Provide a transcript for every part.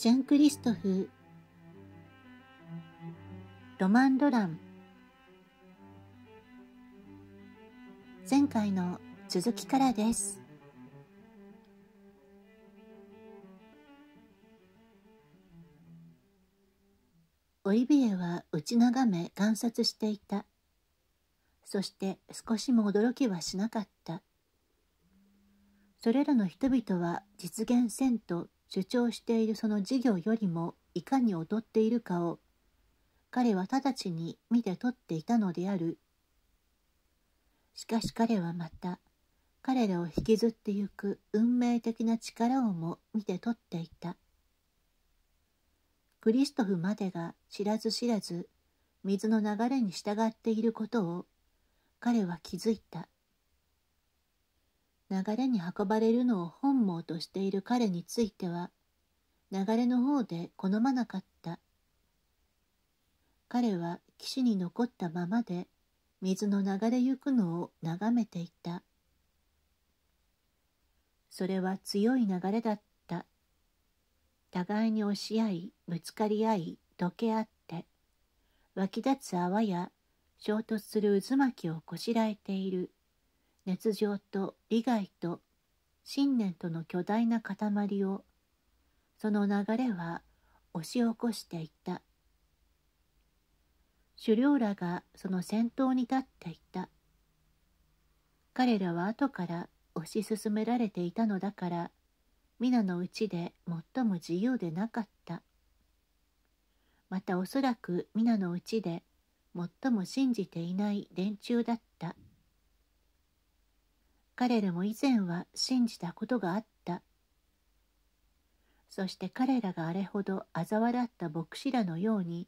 ジャン・クリストフロマン・ロラン前回の続きからですオリビエは内眺め観察していたそして少しも驚きはしなかったそれらの人々は実現せんと主張しているその事業よりもいかに劣っているかを彼は直ちに見て取っていたのであるしかし彼はまた彼らを引きずってゆく運命的な力をも見て取っていたクリストフまでが知らず知らず水の流れに従っていることを彼は気づいた流れに運ばれるのを本望としている彼については流れの方で好まなかった彼は岸に残ったままで水の流れゆくのを眺めていたそれは強い流れだった互いに押し合いぶつかり合い溶け合って湧き立つ泡や衝突する渦巻きをこしらえている熱情と利害と信念との巨大な塊をその流れは押し起こしていた狩猟らがその先頭に立っていた彼らは後から推し進められていたのだから皆のうちで最も自由でなかったまたおそらく皆のうちで最も信じていない連中だった彼らも以前は信じたことがあったそして彼らがあれほど嘲笑った牧師らのように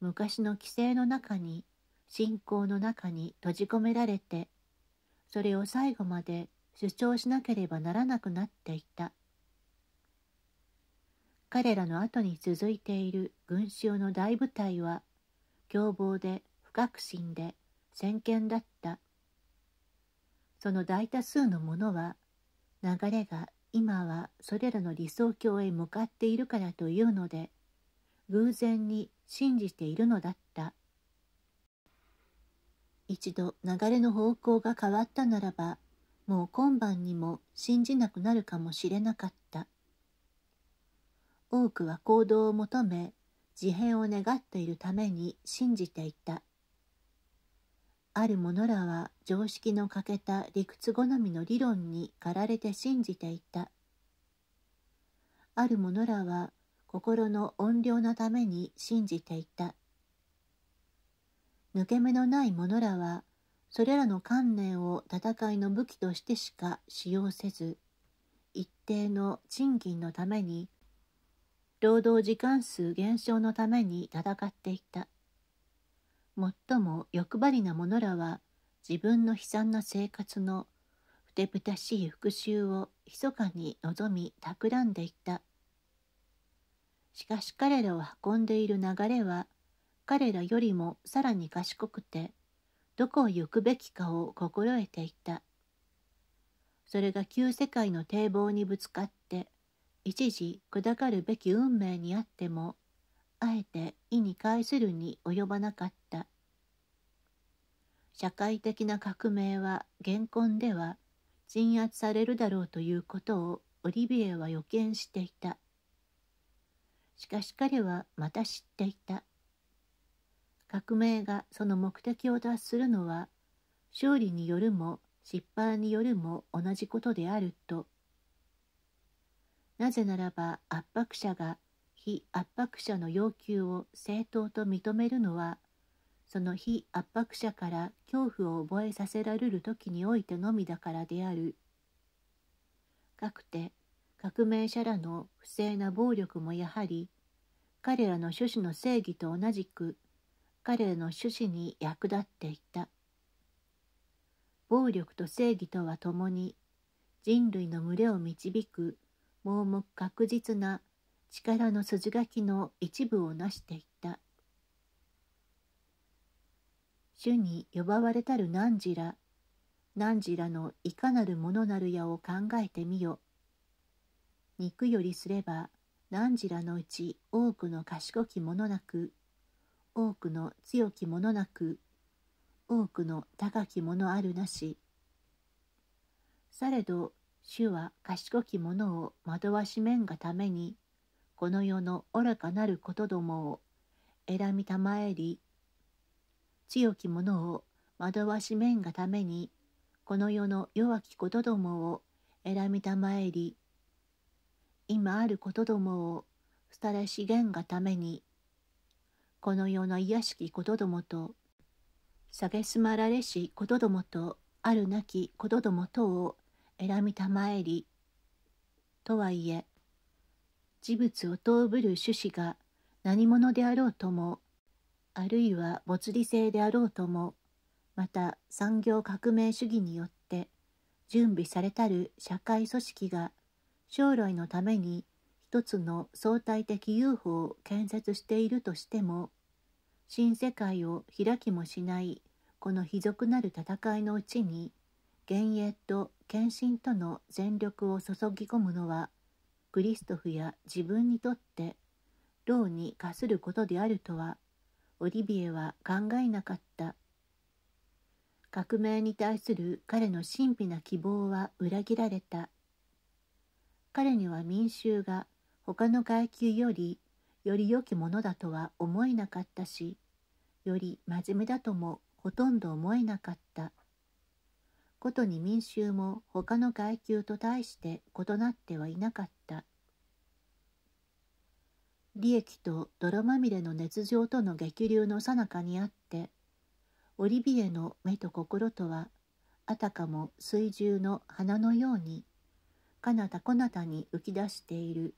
昔の規制の中に信仰の中に閉じ込められてそれを最後まで主張しなければならなくなっていた彼らの後に続いている群衆の大部隊は凶暴で不確信で先見だったその大多数のものは流れが今はそれらの理想郷へ向かっているからというので偶然に信じているのだった一度流れの方向が変わったならばもう今晩にも信じなくなるかもしれなかった多くは行動を求め自変を願っているために信じていたある者らは常識の欠けた理屈好みの理論に駆られて信じていた。ある者らは心の怨霊のために信じていた。抜け目のない者らはそれらの観念を戦いの武器としてしか使用せず一定の賃金のために労働時間数減少のために戦っていたもっとも欲張りな者らは自分の悲惨な生活のふてぶたしい復讐を密かに望み企んでいたしかし彼らを運んでいる流れは彼らよりもさらに賢くてどこを行くべきかを心得ていたそれが旧世界の堤防にぶつかって一時砕かるべき運命にあってもあえて意に介するに及ばなかった社会的な革命は現今では鎮圧されるだろうということをオリビエは予見していたしかし彼はまた知っていた革命がその目的を達するのは勝利によるも失敗によるも同じことであるとなぜならば圧迫者が非圧迫者の要求を正当と認めるのはその非圧迫者から恐怖を覚えさせられる時においてのみだからである。かくて革命者らの不正な暴力もやはり彼らの趣旨の正義と同じく彼らの趣旨に役立っていた。暴力と正義とは共に人類の群れを導く盲目確実な力の筋書きの一部を成していった主に呼ばわれたる汝ら汝らのいかなるものなるやを考えてみよ肉よりすれば汝らのうち多くの賢きものなく多くの強きものなく多くの高きものあるなしされど主は賢き者を惑わしめんがためにこの世の愚かなることどもを選みたまえり強き者を惑わしめんがためにこの世の弱きことどもを選みたまえり今あることどもを廃れしげんがためにこの世の卑しきことどもと蔑まられしことどもとあるなきことどもとを選みたまえりとはいえ事物を問うぶる種子が何者であろうともあるいは物理性であろうともまた産業革命主義によって準備されたる社会組織が将来のために一つの相対的 UFO を建設しているとしても新世界を開きもしないこの卑俗なる戦いのうちに幻影と献身との全力を注ぎ込むのはクリストフや自分にとって牢に課することであるとはオリビエは考えなかった革命に対する彼の神秘な希望は裏切られた彼には民衆が他の階級よりより良きものだとは思えなかったしより真面目だともほとんど思えなかったことに民衆も他の階級と対して異なってはいなかった利益と泥まみれの熱情との激流のさなかにあってオリビエの目と心とはあたかも水中の花のように彼方こなたに浮き出している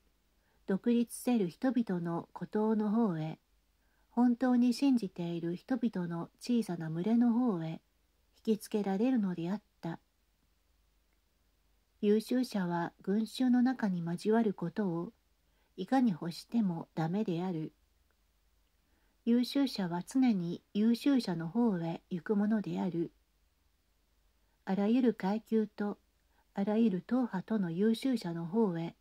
独立せる人々の孤島の方へ本当に信じている人々の小さな群れの方へ引きつけられるのであっ優秀者は群衆の中に交わることをいかに欲してもダメである。優秀者は常に優秀者の方へ行くものである。あらゆる階級とあらゆる党派との優秀者の方へ、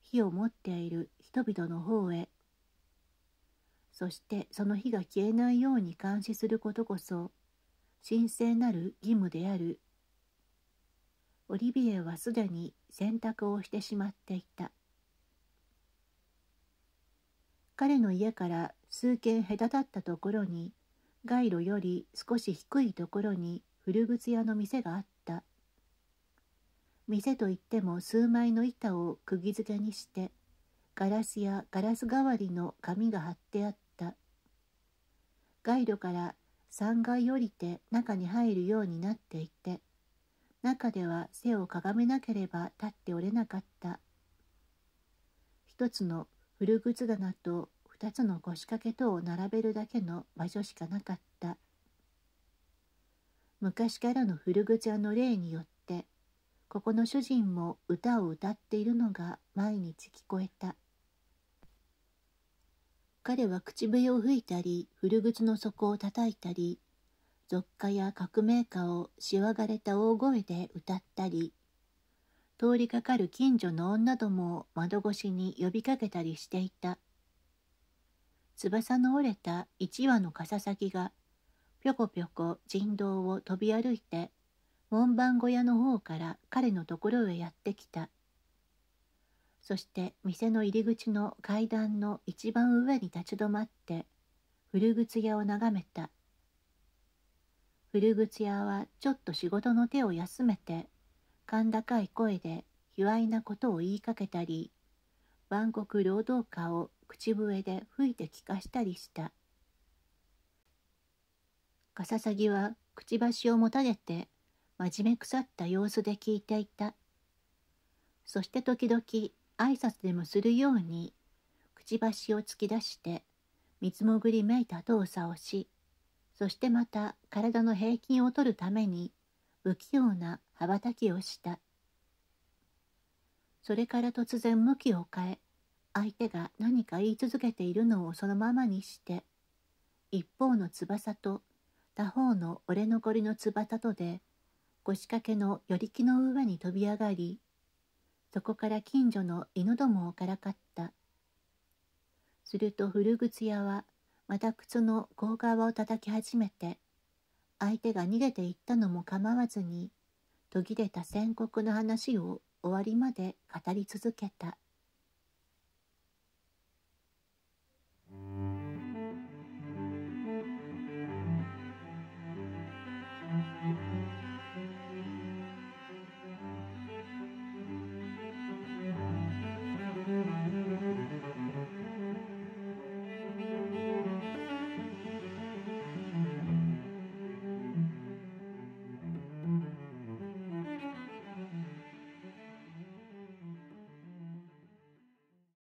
火を持っている人々の方へ、そしてその火が消えないように監視することこそ、神聖なる義務である。オリビエはすでに洗濯をしてしまっていた彼の家から数軒隔たったところに街路より少し低いところに古靴屋の店があった店といっても数枚の板を釘付けにしてガラスやガラス代わりの紙が貼ってあった街路から3階降りて中に入るようになっていて中では背をかがめなければ立っておれなかった一つの古靴棚と二つの腰掛け等を並べるだけの場所しかなかった昔からの古靴屋の例によってここの主人も歌を歌っているのが毎日聞こえた彼は口笛を吹いたり古靴の底を叩いたり俗歌や革命歌をしわがれた大声で歌ったり通りかかる近所の女どもを窓越しに呼びかけたりしていた翼の折れた一羽の笠先がぴょこぴょこ人道を飛び歩いて門番小屋の方から彼のところへやってきたそして店の入り口の階段の一番上に立ち止まって古靴屋を眺めた「古靴屋はちょっと仕事の手を休めて、甲高い声で卑猥なことを言いかけたり、万国労働家を口笛で吹いて聞かしたりした。カササギはくちばしを持たれて、真面目腐った様子で聞いていた。そして時々挨拶でもするように、くちばしを突き出して、水もぐりめいた動作をし、そしてまた体の平均を取るために不器用な羽ばたきをしたそれから突然向きを変え相手が何か言い続けているのをそのままにして一方の翼と他方の俺の残りの翼とで腰掛けの寄り木の上に飛び上がりそこから近所の犬どもをからかったすると古靴屋はまた靴の甲側を叩き始めて相手が逃げていったのも構わずに途切れた宣告の話を終わりまで語り続けた